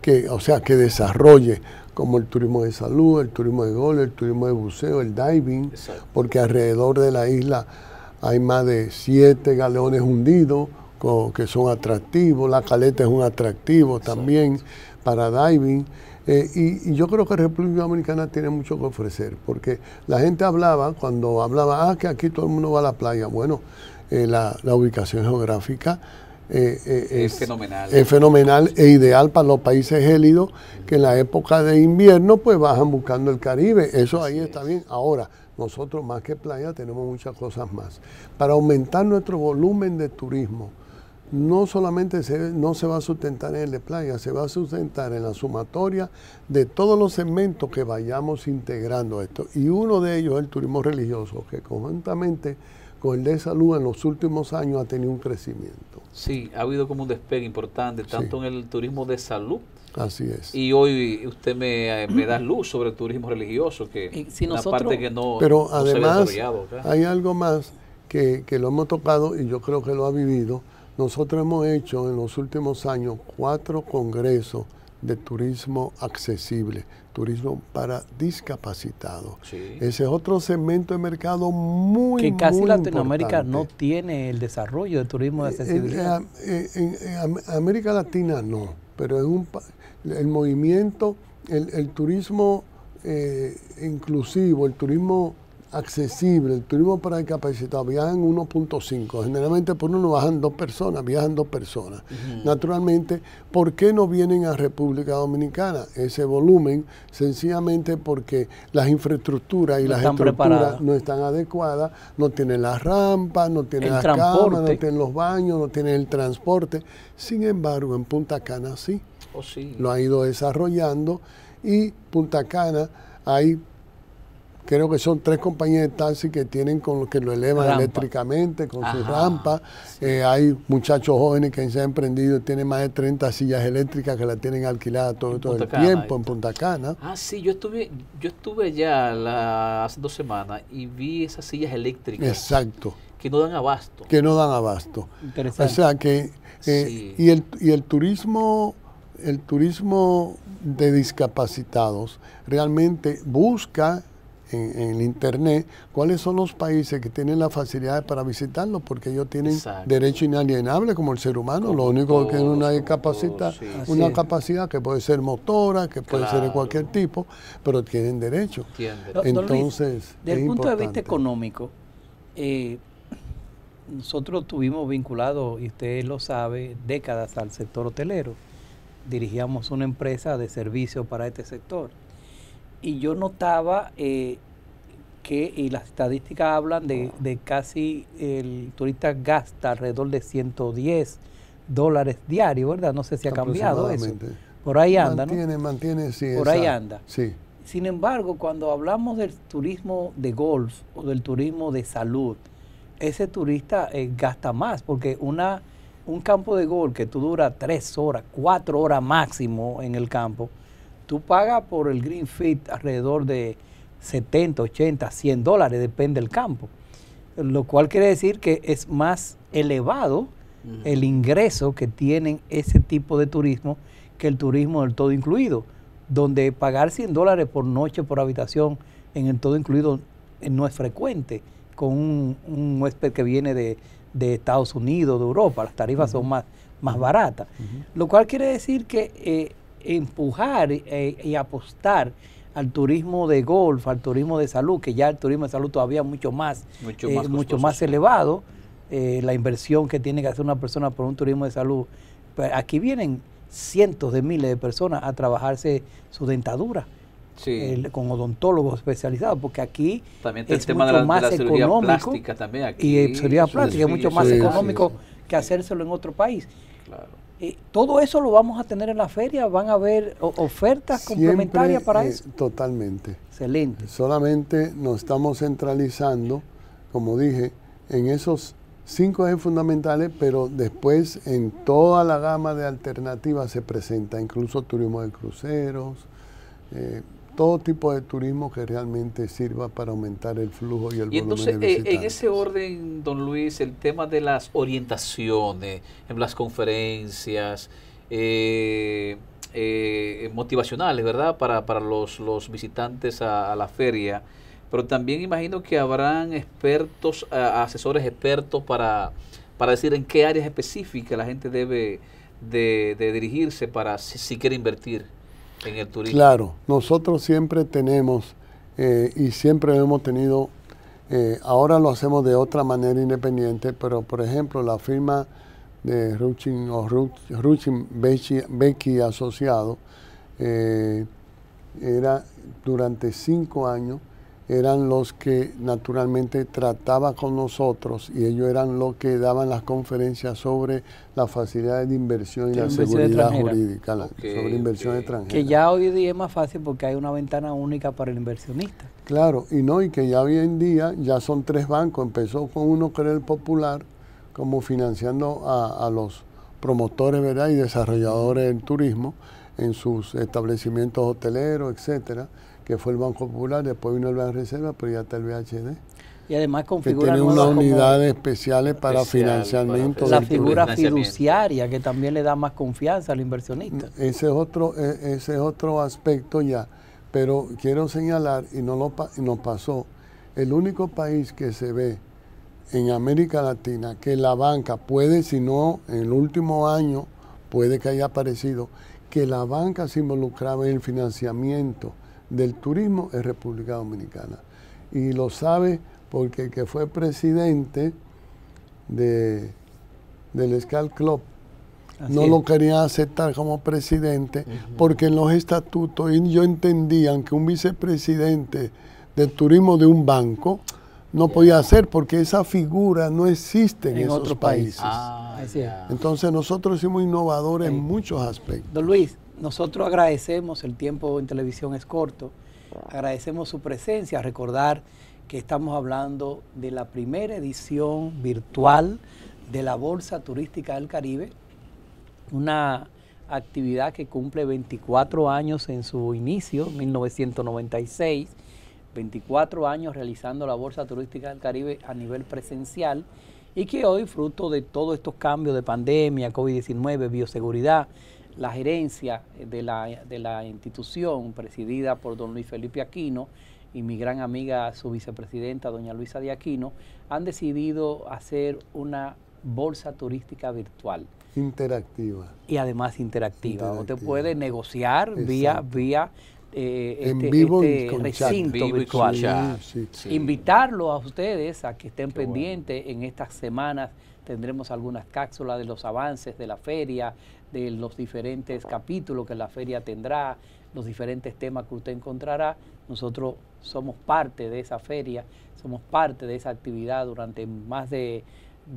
que, o sea, que desarrolle, como el turismo de salud, el turismo de gol, el turismo de buceo, el diving, porque alrededor de la isla hay más de siete galeones hundidos que son atractivos, la caleta es un atractivo también para diving. Eh, y, yo creo que República Dominicana tiene mucho que ofrecer, porque la gente hablaba, cuando hablaba, ah, que aquí todo el mundo va a la playa. Bueno, eh, la, ubicación geográfica eh, es, fenomenal. Es fenomenal e ideal para los países gélidos que en la época de invierno pues bajan buscando el Caribe. Eso ahí está bien. Ahora, nosotros más que playa tenemos muchas cosas más. Para aumentar nuestro volumen de turismo, no solamente se, no se va a sustentar en el de playa, se va a sustentar en la sumatoria de todos los segmentos que vayamos integrando esto. Y uno de ellos es el turismo religioso, que conjuntamente con el de salud en los últimos años ha tenido un crecimiento. Sí, ha habido como un despegue importante, tanto en el turismo de salud. Así es. Y hoy usted me, eh, da luz sobre el turismo religioso, que aparte parte que no. Pero además, hay algo más que lo hemos tocado y yo creo que lo ha vivido nosotros hemos hecho en los últimos años cuatro congresos de turismo accesible, turismo para discapacitados. Ese es otro segmento de mercado muy importante. Que casi Latinoamérica no tiene el desarrollo de turismo de eh, eh, accesibilidad. Eh, en, América Latina no, pero el movimiento, el, turismo inclusivo, el turismo accesible. El turismo para discapacitados viajan 1.5. Generalmente por uno bajan dos personas, viajan dos personas. Naturalmente, ¿por qué no vienen a República Dominicana ese volumen? Sencillamente porque las infraestructuras y no las estructuras no están adecuadas, no tienen las rampas, no tienen las camas, no tienen los baños, no tienen el transporte. Sin embargo, en Punta Cana sí. Oh, sí. Lo ha ido desarrollando y Punta Cana hay creo que son tres compañías de taxi que tienen con que lo elevan eléctricamente, con sus rampas. Eh, hay muchachos jóvenes que se han emprendido, tienen más de 30 sillas eléctricas que las tienen alquiladas todo, el tiempo en Punta Cana. Ah, sí, yo estuve, yo estuve ya hace dos semanas y vi esas sillas eléctricas. Exacto. Que no dan abasto. Que no dan abasto. Interesante. O sea que, eh, y, el, el turismo el turismo de discapacitados realmente busca en, el Internet cuáles son los países que tienen las facilidad para visitarlos, porque ellos tienen derecho inalienable como el ser humano, lo único que tienen una capacidad una capacidad que puede ser motora, que puede ser de cualquier tipo, pero tienen derecho. Entonces, desde el punto de vista económico, eh, nosotros tuvimos vinculado, y usted lo sabe, décadas al sector hotelero. Dirigíamos una empresa de servicio para este sector y yo notaba eh, que, y las estadísticas hablan ah. de, casi el turista gasta alrededor de 110 dólares diarios, ¿verdad? No sé si ha cambiado eso. Por ahí anda, ¿no? Mantiene, mantiene, sí. Por ahí anda. Sí. Sin embargo, cuando hablamos del turismo de golf o del turismo de salud, ese turista eh, gasta más porque una, un campo de golf que tú dura tres horas, cuatro horas máximo en el campo, tú pagas por el green Fit alrededor de 70, 80, 100 dólares, depende del campo. Lo cual quiere decir que es más elevado el ingreso que tienen ese tipo de turismo que el turismo del todo incluido, donde pagar 100 dólares por noche por habitación en el todo incluido eh, no es frecuente con un, huésped que viene de, Estados Unidos, de Europa, las tarifas son más, más baratas. Lo cual quiere decir que eh, empujar eh, y apostar al turismo de golf, al turismo de salud, que ya el turismo de salud todavía mucho más, mucho eh, más, elevado, eh, la inversión que tiene que hacer una persona por un turismo de salud. Pues, aquí vienen cientos de miles de personas a trabajarse su dentadura. con odontólogos especializados, porque aquí es mucho la, más económico y mucho más económico que hacérselo en otro país. Claro todo eso lo vamos a tener en la feria, van a haber ofertas complementarias para eh, eso. totalmente. Excelente. Solamente nos estamos centralizando, como dije, en esos cinco ejes fundamentales, pero después en toda la gama de alternativas se presenta, incluso turismo de cruceros, eh, todo tipo de turismo que realmente sirva para aumentar el flujo y el volumen entonces, de eh, visitantes. En ese orden, don Luis, el tema de las orientaciones, en las conferencias eh, eh, motivacionales, ¿verdad? Para, para los, los, visitantes a, la feria, pero también imagino que habrán expertos, asesores expertos para, decir en qué áreas específicas la gente debe de, dirigirse para si quiere invertir. Claro, nosotros siempre tenemos eh, y siempre hemos tenido, eh, ahora lo hacemos de otra manera independiente, pero por ejemplo la firma de Ruchin o Asociado eh, era durante cinco años eran los que naturalmente trataba con nosotros y ellos eran los que daban las conferencias sobre las facilidades de inversión y la seguridad jurídica, sobre inversión extranjera. Que ya hoy día es más fácil porque hay una ventana única para el inversionista. Claro, y no, y que ya hoy en día ya son tres bancos, empezó con uno que era el popular, como financiando a, los promotores ¿verdad? y desarrolladores del turismo en sus establecimientos hoteleros, etcétera que fue el Banco Popular, después vino el Banco Reserva, pero ya está el BHD. Y además configura tiene unas unidades especiales para financiamiento. la figura fiduciaria que también le da más confianza al inversionista. Ese es otro, e, ese es otro aspecto ya. Pero quiero señalar, y no lo, nos pasó, el único país que se ve en América Latina que la banca puede, si no en el último año, puede que haya aparecido, que la banca se involucraba en el financiamiento del turismo en República Dominicana. Y lo sabe porque que fue presidente de, del Scal Club no lo quería aceptar como presidente porque en los estatutos yo entendían que un vicepresidente del turismo de un banco no podía ser porque esa figura no existe en, otros países. Ah, Entonces nosotros somos innovadores en muchos aspectos. Don Luis, nosotros agradecemos, el tiempo en televisión es corto, agradecemos su presencia, recordar que estamos hablando de la primera edición virtual de la Bolsa Turística del Caribe, una actividad que cumple 24 años en su inicio, 1996, 24 años realizando la Bolsa Turística del Caribe a nivel presencial y que hoy, fruto de todos estos cambios de pandemia, COVID-19, bioseguridad, la gerencia de la, institución presidida por don Luis Felipe Aquino y mi gran amiga, su vicepresidenta, doña Luisa de Aquino, han decidido hacer una bolsa turística virtual. Interactiva. Y además interactiva. Usted puede negociar vía, vía en vivo recinto virtual. Invitarlo a ustedes a que estén pendientes en estas semanas Tendremos algunas cápsulas de los avances de la feria, de los diferentes capítulos que la feria tendrá, los diferentes temas que usted encontrará. Nosotros somos parte de esa feria, somos parte de esa actividad durante más de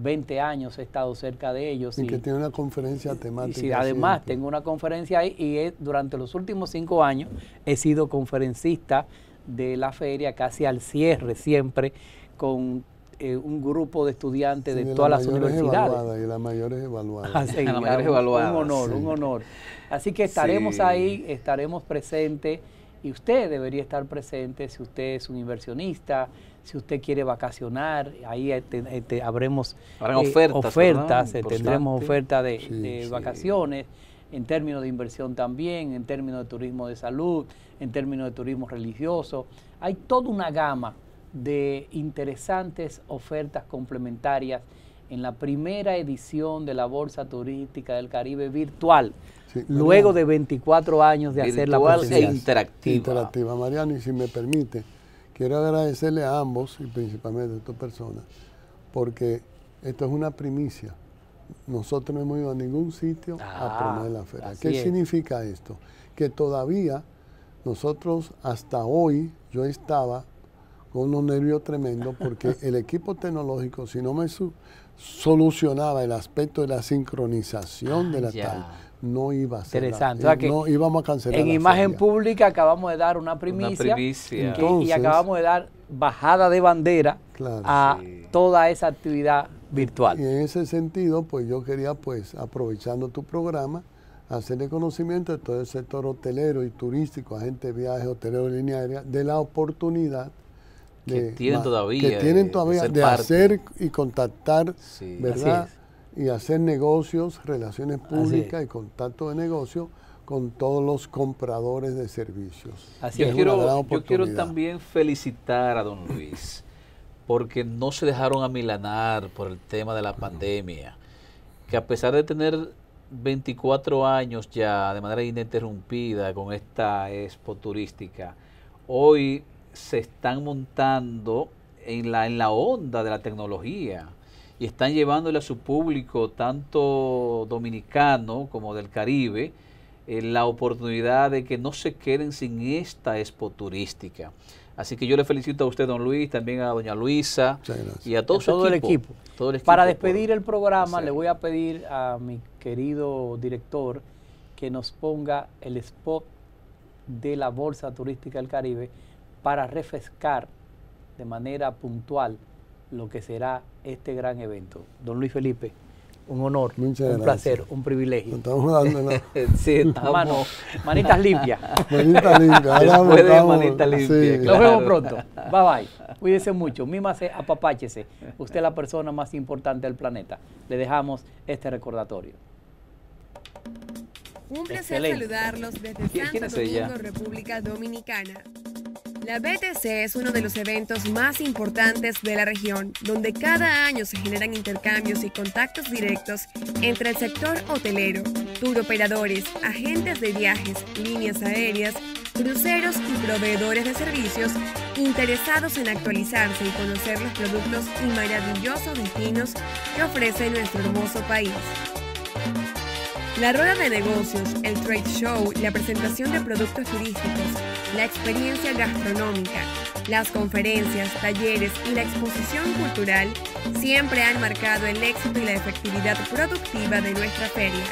20 años he estado cerca de ellos. Y, que tiene una conferencia temática. Sí, además tengo una conferencia ahí y durante los últimos cinco años he sido conferencista de la feria, casi al cierre siempre, con eh, un grupo de estudiantes de todas las universidades. y la mayor <laughs> es evaluada. Un honor, un honor. Así que estaremos ahí, estaremos presentes y usted debería estar presente si usted es un inversionista, si usted quiere vacacionar, ahí eh, eh, habremos ofertas, tendremos ofertas de vacaciones en términos de inversión también, en términos de turismo de salud, en términos de turismo religioso. Hay toda una gama de interesantes ofertas complementarias en la primera edición de la Bolsa Turística del Caribe virtual, luego de 24 años de hacer la e Bolsa. interactiva. Interactiva, Mariano, y si me permite, quiero agradecerle a ambos, y principalmente a estas persona, porque esto es una primicia. Nosotros no hemos ido a ningún sitio a ah, promover la feria. ¿Qué significa esto? Que todavía nosotros hasta hoy, yo estaba con unos nervios tremendos porque <laughs> el equipo tecnológico, si no me solucionaba el aspecto de la sincronización de la tal, no iba a ser. Interesante. no íbamos a cancelar. En imagen pública acabamos de dar una primicia, y acabamos de dar bajada de bandera a toda esa actividad virtual. Y en ese sentido, pues yo quería, pues aprovechando tu programa, hacerle conocimiento de todo el sector hotelero y turístico, agente de viaje, hotelero y línea aérea, de la oportunidad que tienen todavía, que tienen todavía de, hacer y contactar, ¿verdad? Y hacer negocios, relaciones públicas y contacto de negocio con todos los compradores de servicios. Así es yo quiero también felicitar a don Luis, porque no se dejaron amilanar por el tema de la pandemia, que a pesar de tener 24 años ya de manera ininterrumpida con esta expo turística, hoy se están montando en la, en la onda de la tecnología y están llevándole a su público, tanto dominicano como del Caribe, en eh, la oportunidad de que no se queden sin esta expo turística. Así que yo le felicito a usted, don Luis, también a doña Luisa y a todo, el equipo. Para despedir el programa, le voy a pedir a mi querido director que nos ponga el spot de la Bolsa Turística del Caribe para refrescar de manera puntual lo que será este gran evento. Don Luis Felipe, un honor, un placer, un privilegio. Estamos dando <laughs> sí, estamos... manitas limpias. manitas limpias. Después de manitas limpias. Nos vemos pronto. Bye bye. Cuídese mucho, mímase, apapáchese. Usted es la persona más importante del planeta. Le dejamos este recordatorio. Un placer saludarlos desde Santo Domingo, República Dominicana. La BTC es uno de los eventos más importantes de la región, donde cada año se generan intercambios y contactos directos entre el sector hotelero, operadores, agentes de viajes, líneas aéreas, cruceros y proveedores de servicios interesados en actualizarse y conocer los productos y maravillosos destinos que ofrece nuestro hermoso país. La rueda de negocios, el trade show, la presentación de productos turísticos, la experiencia gastronómica, las conferencias, talleres y la exposición cultural siempre han marcado el éxito y la efectividad productiva de nuestra feria.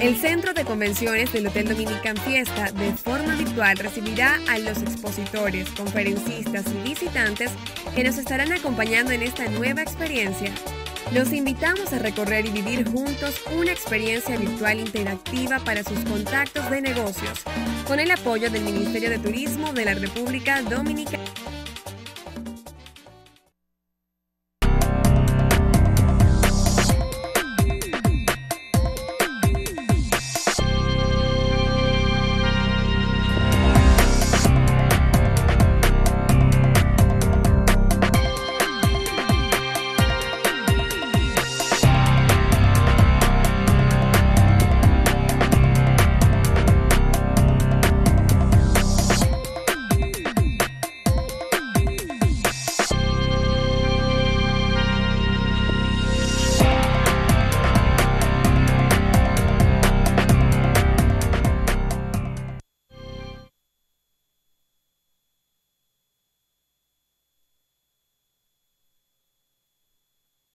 El Centro de Convenciones del Hotel Dominican Fiesta de forma virtual recibirá a los expositores, conferencistas y visitantes que nos estarán acompañando en esta nueva experiencia. Los invitamos a recorrer y vivir juntos una experiencia virtual interactiva para sus contactos de negocios, con el apoyo del Ministerio de Turismo de la República Dominicana.